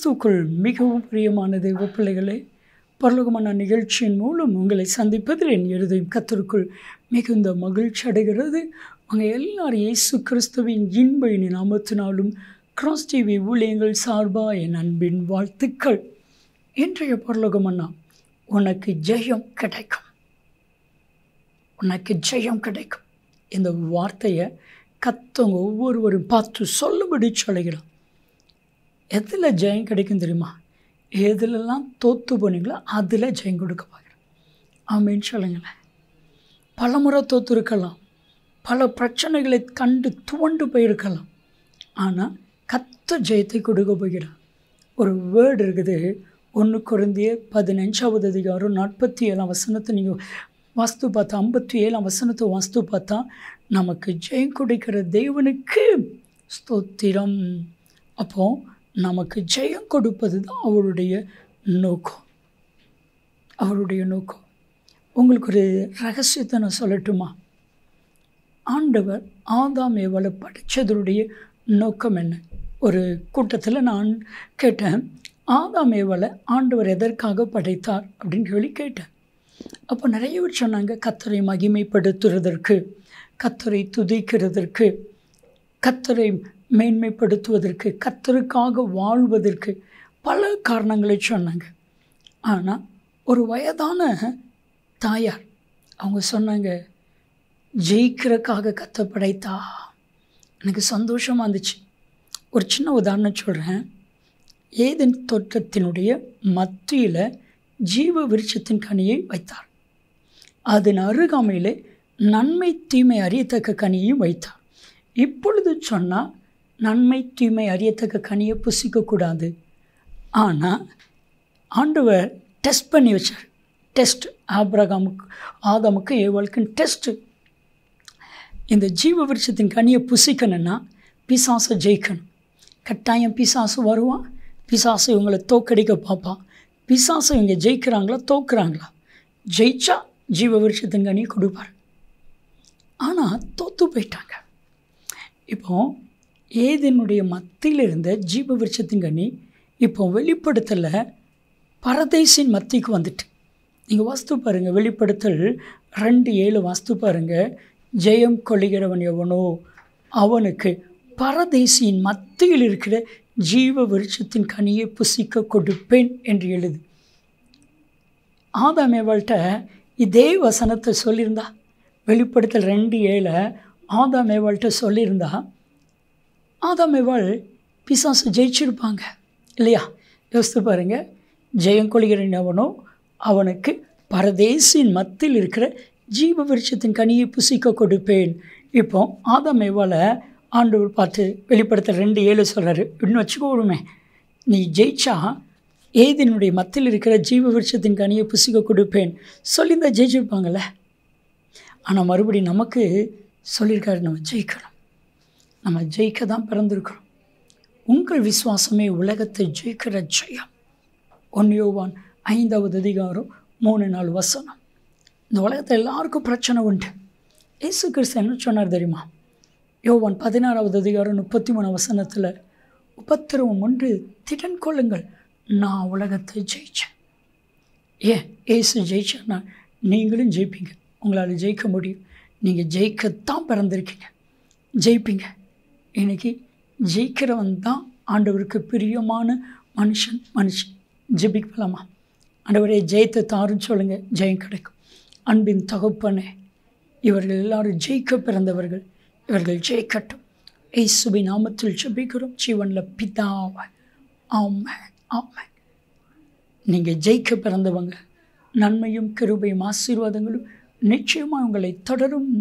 கிறிஸ்துக்குள் மிகவும் பிரியமான தெய்வ பிள்ளைகளை பரலோகமான நிகழ்ச்சியின் மூலம் உங்களை சந்திப்பதில் என் இருதயம் கத்தருக்குள் மிகுந்த மகிழ்ச்சி அடைகிறது அங்கே எல்லார் இயேசு கிறிஸ்துவின் இன்ப அமர்த்தினாலும் கிராஸ் டிவி ஊழியங்கள் சார்பாக என் அன்பின் வாழ்த்துக்கள் இன்றைய பரலோகமன்னா உனக்கு ஜெயம் கிடைக்கும் உனக்கு ஜெயம் கிடைக்கும் இந்த வார்த்தையை கத்தவங்க ஒவ்வொருவரும் பார்த்து சொல்லும்படி சொல்கிறான் எதில் ஜெயம் கிடைக்கும் தெரியுமா எதுலெல்லாம் தோற்று போனீங்களோ அதில் ஜெயம் கொடுக்க பார்க்குறேன் அப்படின்னு சொல்லுங்களேன் பல முறை தோற்று இருக்கலாம் பல பிரச்சனைகளை கண்டு துவண்டு போயிருக்கலாம் ஆனால் கத்த ஜெயத்தை கொடுக்க போகிறான் ஒரு வேர்டு இருக்குது ஒன்று குறைந்திய பதினஞ்சாவது அதிகாரம் நாற்பத்தி ஏழாம் வசனத்தை நீங்கள் வாஸ்து பார்த்தா ஐம்பத்தி ஏழாம் வசனத்தை வாஸ்து பார்த்தா நமக்கு ஜெயம் கொடுக்கிற தேவனுக்கு ஸ்தோத்திரம் அப்போது நமக்கு ஜெயம் கொடுப்பது தான் அவருடைய நோக்கம் அவருடைய நோக்கம் உங்களுக்கு ஒரு ரகசியத்தை நான் சொல்லட்டுமா ஆண்டவர் ஆதாம் எவ்வளோ படித்ததுடைய நோக்கம் என்ன ஒரு கூட்டத்தில் நான் கேட்டேன் ஆதாம் எவ்வளோ ஆண்டவர் எதற்காக படைத்தார் அப்படின்னு சொல்லி கேட்டேன் அப்போ நிறைய பேர் சொன்னாங்க கத்தரை மகிமைப்படுத்துறதற்கு கத்தரை துதிக்கிறதற்கு கத்தரை மேன்மைப்படுத்துவதற்கு கத்தருக்காக வாழ்வதற்கு பல காரணங்களை சொன்னாங்க ஆனால் ஒரு வயதான தாயார் அவங்க சொன்னாங்க ஜெயிக்கிறக்காக கத்த படைத்தா எனக்கு சந்தோஷமாக இருந்துச்சு ஒரு சின்ன உதாரணம் சொல்கிறேன் ஏதன் தோற்றத்தினுடைய மத்தியில் ஜீவ விருட்சத்தின் கனியை வைத்தார் அதன் அருகாமையில் நன்மை தீமை அறியத்தக்க கனியையும் வைத்தார் இப்பொழுது சொன்னால் நன்மை தீமை அறியத்தக்க கனியை புசிக்கக்கூடாது ஆனால் ஆண்டவர் டெஸ்ட் பண்ணி வச்சார் டெஸ்ட் ஆப்ரகாமுக்கு ஆதமுக்கு ஏவலுக்குன்னு டெஸ்ட்டு இந்த ஜீவ விருட்சத்தின் கனியை புசிக்கணும்னா பிசாசை ஜெயிக்கணும் கட்டாயம் பிசாசு வருவான் பிசாசு இவங்களை தோக்கடிக்க பார்ப்பான் பிசாசு இவங்க ஜெயிக்கிறாங்களா தோக்குறாங்களா ஜெயிச்சா ஜீவ விருட்சத்தின் கனியை கொடுப்பார் ஆனால் தோற்று போயிட்டாங்க இப்போது ஏதனுடைய மத்தியில் இருந்த ஜீப விருட்சத்தின் கண்ணி இப்போ வெளிப்படுத்தலில் பரதேசின் மத்திக்கு வந்துட்டு நீங்கள் வாஸ்து பாருங்கள் வெளிப்படுத்தல் ரெண்டு ஏழு வாஸ்து பாருங்கள் ஜெயம் கொள்ளுகிறவன் எவனோ அவனுக்கு பரதேசியின் மத்தியில் இருக்கிற ஜீவ விருட்சத்தின் கனியை புசிக்க கொடுப்பேன் என்று எழுது ஆதாமேவாள்கிட்ட இதே வசனத்தை சொல்லியிருந்தா வெளிப்படுத்தல் ரெண்டு ஏழை ஆதாமேவாள்கிட்ட சொல்லியிருந்தா ஆதாம் எவாள் பிசாசு ஜெயிச்சிருப்பாங்க இல்லையா யோசித்து பாருங்கள் ஜெயம் கொள்கிறன் அவனோ அவனுக்கு பரதேசின் மத்தில் இருக்கிற ஜீவ விருட்சத்தின் கனியை புசிக்க கொடுப்பேன் இப்போ ஆதாம் எவாளை ஆண்டவர் பார்த்து வெளிப்படுத்த ரெண்டு ஏழு சொல்கிறாரு இன்னும் வச்சுக்கோடுமே நீ ஜெயிச்சா ஏதினுடைய மத்தில் இருக்கிற ஜீவ விருட்சத்தின் கனியை புசிக்க கொடுப்பேன் சொல்லியிருந்தால் ஜெயிச்சிருப்பாங்கள்ல ஆனால் மறுபடி நமக்கு சொல்லியிருக்காரு நம்ம ஜெயிக்கணும் நம்ம ஜெயிக்க தான் பிறந்திருக்கிறோம் உங்கள் விசுவாசமே உலகத்தை ஜெயிக்கிற ஜெயம் ஒன் யோவான் ஐந்தாவது அதிகாரம் மூணு நாள் வசனம் இந்த உலகத்தில் எல்லாருக்கும் பிரச்சனை உண்டு இயேசு கிறிஸ்து என்ன சொன்னார் தெரியுமா யோவான் பதினாறாவது அதிகாரம் முப்பத்தி மூணு வசனத்தில் உபத்திரவம் ஒன்று திடன் கொள்ளுங்கள் நான் உலகத்தை ஜெயித்தேன் ஏன் ஏசு ஜெயிச்சேன்னா நீங்களும் ஜெயிப்பீங்க உங்களால் ஜெயிக்க முடியும் நீங்கள் ஜெயிக்கத்தான் பிறந்திருக்கீங்க ஜெயிப்பீங்க இன்றைக்கி ஜெயிக்கிறவன் தான் ஆண்டவருக்கு பிரியமான மனுஷன் மனுஷன் ஜெபிக்கலாமா ஆண்டவரே ஜெயத்தை தாருன்னு சொல்லுங்கள் ஜெயம் கிடைக்கும் அன்பின் தகுப்பனே இவர்கள் எல்லாரும் ஜெயிக்க பிறந்தவர்கள் இவர்கள் ஜெயிக்கட்டும் ஏசுபி நாமத்தில் ஜெபிக்கிறோம் ஜீவனில் பிதாவ ஆமை ஆமை நீங்கள் ஜெயிக்க பிறந்தவங்க நன்மையும் கிருபையும் ஆசீர்வாதங்களும் நிச்சயமாக உங்களை தொடரும்